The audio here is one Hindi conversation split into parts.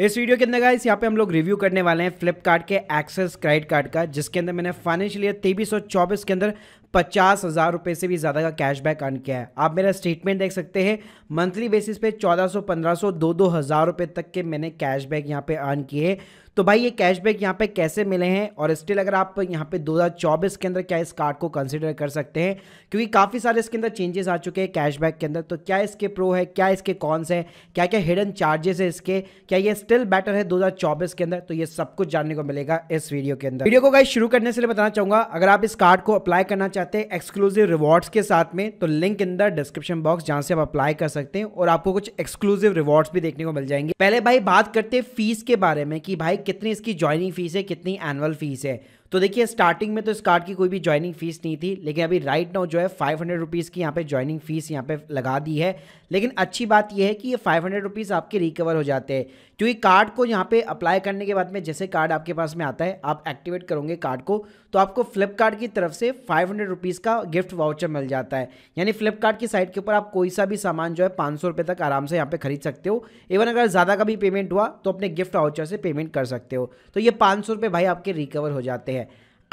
इस वीडियो के अंदर गाइस यहाँ पे हम लोग रिव्यू करने वाले हैं फ्लिपकार्ट के एक्सेस क्रेडिट कार्ड का जिसके अंदर मैंने फाइनेंशियल ईयर तेईस सौ चौबीस के अंदर पचास हज़ार रुपये से भी ज़्यादा का कैशबैक अर्न किया है आप मेरा स्टेटमेंट देख सकते हैं मंथली बेसिस पे चौदह सौ पंद्रह सौ दो दो हज़ार रुपये तक के मैंने कैशबैक यहाँ पे अर्न किए तो भाई ये कैशबैक यहाँ पे कैसे मिले हैं और स्टिल अगर आप यहाँ पे 2024 के अंदर क्या इस कार्ड को कंसिडर कर सकते हैं क्योंकि काफ़ी सारे इसके अंदर चेंजेस आ चुके हैं कैशबैक के अंदर तो क्या इसके प्रो है क्या इसके कॉन्स है क्या क्या हिडन चार्जेस है इसके क्या ये स्टिल बेटर है दो के अंदर तो ये सब कुछ जानने को मिलेगा इस वीडियो के अंदर वीडियो को गाइड शुरू करने से लिए बताना चाहूंगा अगर आप इस कार्ड को अप्लाई करना चाहते हैं एक्सक्लूसिव रिवॉर्ड्स के साथ में तो link in the description box जहाँ से आप अप्लाई कर सकते हैं और आपको कुछ एक्सक्लूसिव रिवॉर्ड्स भी देखने को मिल जाएंगे पहले भाई बात करते हैं फीस के बारे में कि भाई कितनी इसकी ज्वाइनिंग फ़ीस है कितनी एनुअल फ़ीस है तो देखिए स्टार्टिंग में तो इस कार्ड की कोई भी ज्वाइनिंग फीस नहीं थी लेकिन अभी राइट नाउ जो है फाइव हंड्रेड रुपीज़ की यहाँ पे ज्वाइनिंग फीस यहाँ पे लगा दी है लेकिन अच्छी बात यह है कि ये फाइव हंड्रेड रुपीज़ आपके रिकवर हो जाते हैं क्योंकि कार्ड को यहाँ पे अप्लाई करने के बाद में जैसे कार्ड आपके पास में आता है आप एक्टिवेट करोगे कार्ड को तो आपको फ्लिपकार्ट की तरफ से फाइव हंड्रेड रुपीज़ का गिफ्ट वाउचर मिल जाता है यानी फ्लिपकार्ट की साइट के ऊपर आप कोई सा भी सामान जो है पाँच सौ तक आराम से यहाँ पर खरीद सकते हो इवन अगर ज़्यादा का भी पेमेंट हुआ तो अपने गिफ्ट वाउचर से पेमेंट कर सकते हो तो ये पाँच सौ भाई आपके रिकवर हो जाते हैं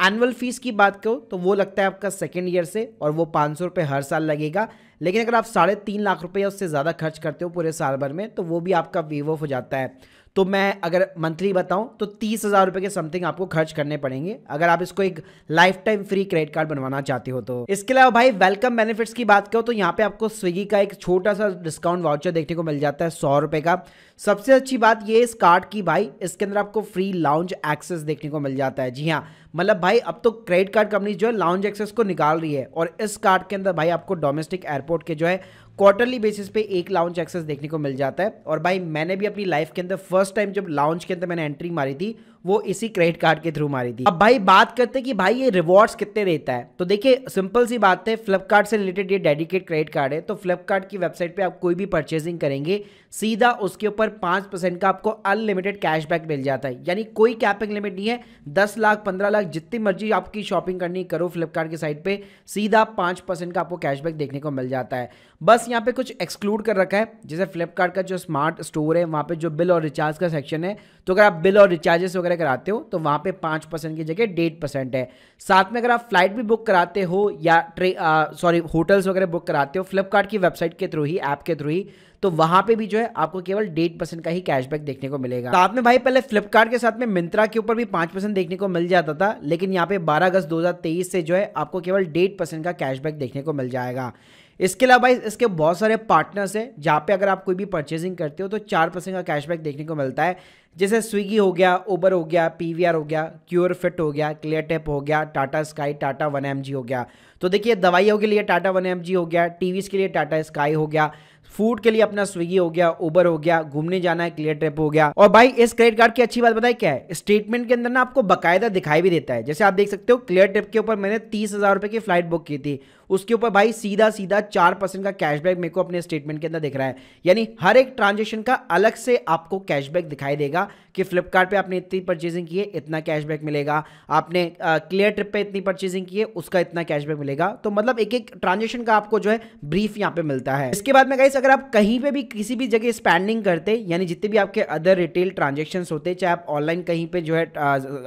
एनुअल फीस की बात करो तो वो लगता है आपका सेकेंड ईयर से और वो पाँच सौ रुपये हर साल लगेगा लेकिन अगर आप साढ़े तीन लाख रुपये या उससे ज़्यादा खर्च करते हो पूरे साल भर में तो वो भी आपका वीवो ऑफ हो जाता है तो मैं अगर मंथली बताऊं तो तीस हज़ार रुपए के समथिंग आपको खर्च करने पड़ेंगे अगर आप इसको एक life time free credit card बनवाना चाहते हो तो इसके अलावा भाई वेलकम बेनिफिट्स की बात करो तो यहाँ पे आपको स्विगी का एक छोटा सा डिस्काउंट वाउचर देखने को मिल जाता है सौ रुपए का सबसे अच्छी बात ये इस कार्ड की भाई इसके अंदर आपको फ्री लाउंज एक्सेस देखने को मिल जाता है जी हाँ मतलब भाई अब तो क्रेडिट कार्ड कंपनी जो है लाउंज एक्सेस को निकाल रही है और इस कार्ड के अंदर भाई आपको डोमेस्टिक एयरपोर्ट के जो है क्वार्टरली बेसिस पे एक लाउंज एक्सेस देखने को मिल जाता है और भाई मैंने भी अपनी लाइफ के अंदर फर्स्ट टाइम जब लाउंज के अंदर मैंने एंट्री मारी थी वो इसी क्रेडिट कार्ड के थ्रू मारी थी अब भाई बात करते कि भाई ये रिवॉर्ड्स कितने देता है तो देखिए सिंपल सी बात है फ्लिपकार्ट से रिलेटेड ये डेडिकेट क्रेडिट कार्ड है तो फ्लिपकार्ट की वेबसाइट पर आप कोई भी परचेजिंग करेंगे सीधा उसके ऊपर पांच परसेंट का आपको अनलिमिटेड कैशबैक मिल जाता है यानी कोई कैपिंग लिमिट नहीं है दस लाख पंद्रह लाख जितनी मर्जी आपकी शॉपिंग करनी करो फ्लिपकार्ट की साइट पर सीधा पांच परसेंट का आपको कैशबैक देखने को मिल जाता है बस यहाँ पे कुछ एक्सक्लूड कर रखा है जैसे फ्लिपकार्ट का जो स्मार्ट स्टोर है वहां पर जो बिल और रिचार्ज का सेक्शन है तो अगर आप बिल और रिचार्जेस वगैरह वगैरह कराते हो तो वहाँ पे पाँच परसेंट की जगह डेढ़ परसेंट है साथ में अगर आप फ्लाइट भी बुक कराते हो या ट्रे सॉरी होटल्स वगैरह बुक कराते हो फ्लिपकार्ट की वेबसाइट के थ्रू ही ऐप के थ्रू ही तो वहाँ पे भी जो है आपको केवल डेढ़ परसेंट का ही कैशबैक देखने को मिलेगा साथ में भाई पहले फ्लिपकार्ट के साथ में मिंत्रा के ऊपर भी पाँच परसेंट देखने को मिल जाता था लेकिन यहाँ पे 12 अगस्त 2023 से जो है आपको केवल डेढ़ परसेंट का कैशबैक देखने को मिल जाएगा इसके अलावा इसके बहुत सारे पार्टनर्स हैं जहाँ पे अगर आप कोई भी परचेजिंग करते हो तो चार परसेंट का कैशबैक देखने को मिलता है जैसे स्विगी हो गया ओबर हो गया पीवीआर हो गया क्यूर फिट हो गया क्लियर टेप हो गया Tata Sky Tata one M हो गया तो देखिए दवाइयों के लिए टाटा वन एम हो गया टीवीज़ के लिए टाटा स्काई हो गया फूड के लिए अपना स्विगी हो गया उबर हो गया घूमने जाना है क्लियर ट्रिप हो गया और भाई इस क्रेडिट कार्ड की अच्छी बात बताई क्या है स्टेटमेंट के अंदर ना आपको बकायदा दिखाई भी देता है जैसे आप देख सकते हो क्लियर ट्रिप के ऊपर मैंने तीस हजार रुपए की फ्लाइट बुक की थी उसके ऊपर भाई सीधा सीधा चार परसेंट का कैशबैक मेरे को अपने स्टेटमेंट के अंदर दिख रहा है यानी हर एक ट्रांजेक्शन का अलग से आपको कैशबैक दिखाई देगा कि फ्लिपकार्ट पे आपने इतनी परचेजिंग की है इतना कैशबैक मिलेगा आपने क्लियर ट्रिप पे इतनी परचेजिंग की है उसका इतना कैशबैक मिलेगा तो मतलब एक एक ट्रांजेक्शन का आपको जो है ब्रीफ यहाँ पे मिलता है इसके बाद में कहीं अगर आप कहीं पे भी किसी भी जगह स्पेंडिंग करते यानी जितने भी आपके अदर रिटेल ट्रांजेक्शन होते चाहे आप ऑनलाइन कहीं पे जो है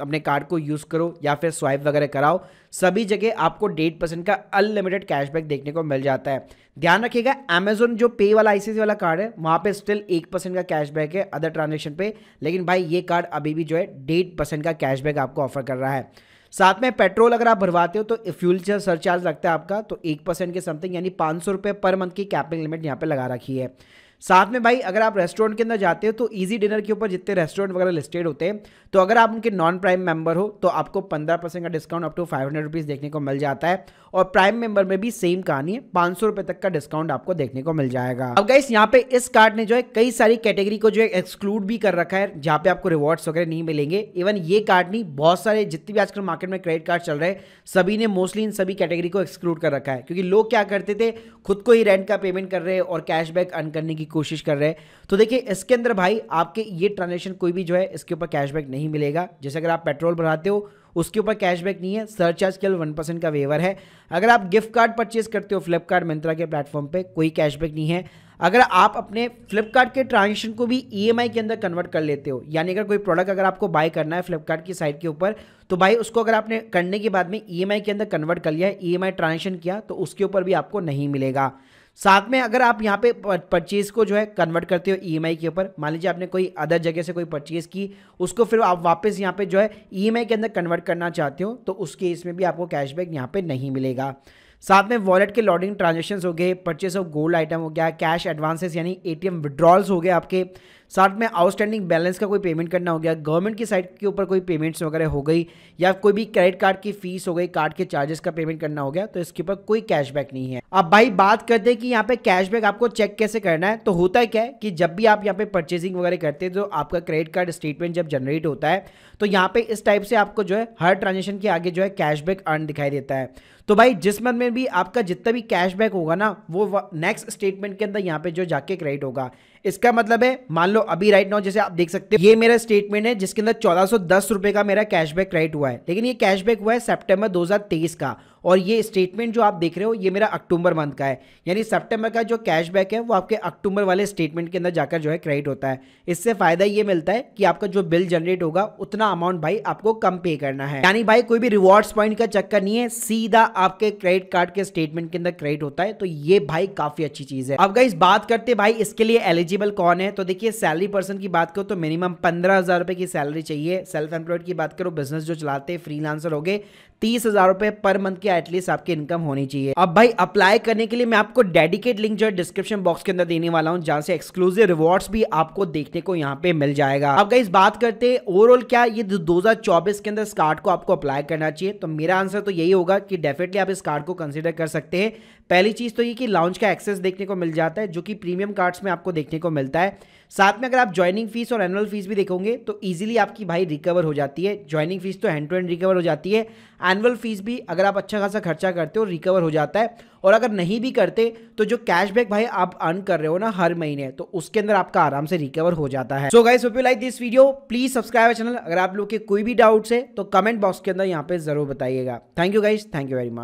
अपने कार्ड को यूज़ करो या फिर स्वाइप वगैरह कराओ सभी जगह आपको डेढ़ परसेंट का अनलिमिटेड कैशबैक देखने को मिल जाता है ध्यान रखिएगा अमेजोन जो पे वाला आईसीसी वाला कार्ड है वहां पे स्टिल एक परसेंट का कैशबैक है अदर ट्रांजेक्शन पे लेकिन भाई ये कार्ड अभी भी जो है डेढ़ परसेंट का कैशबैक आपको ऑफर कर रहा है साथ में पेट्रोल अगर आप भरवाते हो तो फ्यूल सरचार्ज लगता है आपका तो एक परसेंट के समथिंग यानी पाँच सौ रुपये पर मंथ की कैपिंग लिमिट यहाँ पे लगा रखी है साथ में भाई अगर आप रेस्टोरेंट के अंदर जाते हो तो ईजी डिनर के ऊपर जितने रेस्टोरेंट वगैरह लिस्टेड होते हैं तो अगर आप उनके नॉन प्राइम मेंबर हो तो आपको पंद्रह परसेंट का discount up to five hundred rupees देखने को मिल जाता है और प्राइम मेंबर में भी सेम कहानी है पाँच सौ रुपये तक का डिस्काउंट आपको देखने को मिल जाएगा अब गाइस यहाँ पे इस कार्ड ने जो है कई सारी कैटेगरी को जो है एक्सक्लूड भी कर रखा है जहाँ पे आपको रिवॉर्ड्स वगैरह नहीं मिलेंगे इवन ये कार्ड नहीं बहुत सारे जितने भी आजकल मार्केट में क्रेडिट कार्ड चल रहे हैं सभी ने मोस्टली इन सभी कैटेगरी को एक्सक्लूड कर रखा है क्योंकि लोग क्या करते थे खुद को ही रेंट का पेमेंट कर रहे हैं और कैशबैक अर्न करने की की कोशिश कर रहे हैं तो देखिए इसके अंदर भाई आपके ये ट्रांजेक्शन कोई भी जो है इसके ऊपर कैशबैक नहीं मिलेगा जैसे अगर आप पेट्रोल भराते हो उसके ऊपर कैशबैक नहीं है सरचार्ज केवल वन परसेंट का वेवर है अगर आप गिफ्ट कार्ड परचेज करते हो फ्लिपकार्ट मिंत्रा के प्लेटफॉर्म पे कोई कैशबैक नहीं है अगर आप अपने फ्लिपकार्ट के ट्रांजेक्शन को भी ई e के अंदर कन्वर्ट कर लेते हो यानी अगर कोई प्रोडक्ट अगर आपको बाय करना है फ्लिपकार्ट की साइट के ऊपर तो भाई उसको अगर आपने करने के बाद में ई e के अंदर कन्वर्ट कर लिया है ई e ट्रांजेक्शन किया तो उसके ऊपर भी आपको नहीं मिलेगा साथ में अगर आप यहाँ पे परचेज को जो है कन्वर्ट करते हो ई e के ऊपर मान लीजिए आपने कोई अदर जगह से कोई परचेज की उसको फिर आप वापस यहाँ पे जो है ई e के अंदर कन्वर्ट करना चाहते हो तो उस केस में भी आपको कैशबैक यहाँ पे नहीं मिलेगा साथ में वॉलेट के लॉडिंग ट्रांजेक्शन हो गए परचेस ऑफ गोल्ड आइटम हो गया कैश एडवांसेस यानी एटीएम विड्रॉल्स हो गए आपके साथ में आउटस्टैंडिंग बैलेंस का कोई पेमेंट करना हो गया गवर्नमेंट की साइड के ऊपर कोई पेमेंट्स वगैरह हो गई या कोई भी क्रेडिट कार्ड की फीस हो गई कार्ड के चार्जेस का पेमेंट करना हो गया तो इसके ऊपर कोई कैशबैक नहीं है अब भाई बात करते हैं कि यहाँ पे कैशबैक आपको चेक कैसे करना है तो होता है क्या है कि जब भी आप यहाँ पे परचेजिंग वगैरह करते हैं तो आपका क्रेडिट कार्ड स्टेटमेंट जब जनरेट होता है तो यहाँ पे इस टाइप से आपको जो है हर ट्रांजेक्शन के आगे जो है कैशबैक अर्न दिखाई देता है तो भाई जिस मंथ में भी आपका जितना भी कैशबैक होगा ना वो नेक्स्ट स्टेटमेंट के अंदर यहाँ पे जो जाके क्रेडिट होगा इसका मतलब है मान लो अभी राइट नाउ जैसे आप देख सकते हो ये मेरा स्टेटमेंट है जिसके अंदर चौदह सौ दस रुपए का मेरा कैशबैक राइट हुआ है लेकिन ये कैशबैक हुआ है सेप्टेम्बर दो हजार तेईस का और ये स्टेटमेंट जो आप देख रहे हो ये मेरा अक्टूबर मंथ का है यानी सेप्टेम्बर का जो कैशबैक है वो आपके अक्टूबर वाले स्टेटमेंट के अंदर जाकर जो है क्रेडिट होता है इससे फ़ायदा ये मिलता है कि आपका जो बिल जनरेट होगा उतना अमाउंट भाई आपको कम पे करना है यानी भाई कोई भी रिवॉर्ड्स पॉइंट का चक्कर नहीं है सीधा आपके क्रेडिट कार्ड के स्टेटमेंट के अंदर क्रेडिट होता है तो ये भाई काफ़ी अच्छी चीज़ है अब गाइस बात करते भाई इसके लिए एलिजिबल कौन है तो देखिए सैलरी पर्सन की बात करो तो मिनिमम पंद्रह हज़ार रुपए की सैलरी चाहिए सेल्फ एम्प्लॉयड की बात करो बिजनेस जो चलाते हैं फ्रीलांसर हो गए तीस हज़ार रुपए पर मंथ के का एटलीस्ट आपकी इनकम होनी चाहिए अब भाई अप्लाई करने के लिए मैं आपको डेडिकेट लिंक जो है डिस्क्रिप्शन बॉक्स के अंदर देने वाला हूँ जहां से एक्सक्लूसिव रिवॉर्ड्स भी आपको देखने को यहाँ पे मिल जाएगा अब गाइस बात करते हैं ओवरऑल क्या ये दो के अंदर इस कार्ड को आपको अप्लाई करना चाहिए तो मेरा आंसर तो यही होगा कि डेफिनेटली आप इस कार्ड को कंसिडर कर सकते हैं पहली चीज़ तो ये कि लॉन्च का एक्सेस देखने को मिल जाता है जो कि प्रीमियम कार्ड्स में आपको देखने को मिलता है साथ में अगर आप ज्वाइनिंग फीस और एनुअल फीस भी देखोगे तो ईजिली आपकी भाई रिकवर हो जाती है ज्वाइनिंग फीस तो हैंड टू हैंड रिकवर हो जाती है एनुअल फीस भी अगर आप अच्छा खासा खर्चा करते हो रिकवर हो जाता है और अगर नहीं भी करते तो जो कैशबैक भाई आप अर्न कर रहे हो ना हर महीने तो उसके अंदर आपका आराम से रिकवर हो जाता है so guys hope you like this video please subscribe channel अगर आप लोग के कोई भी डाउट्स है तो कमेंट बॉक्स के अंदर यहाँ पे जरूर बताइएगा thank you guys thank you very much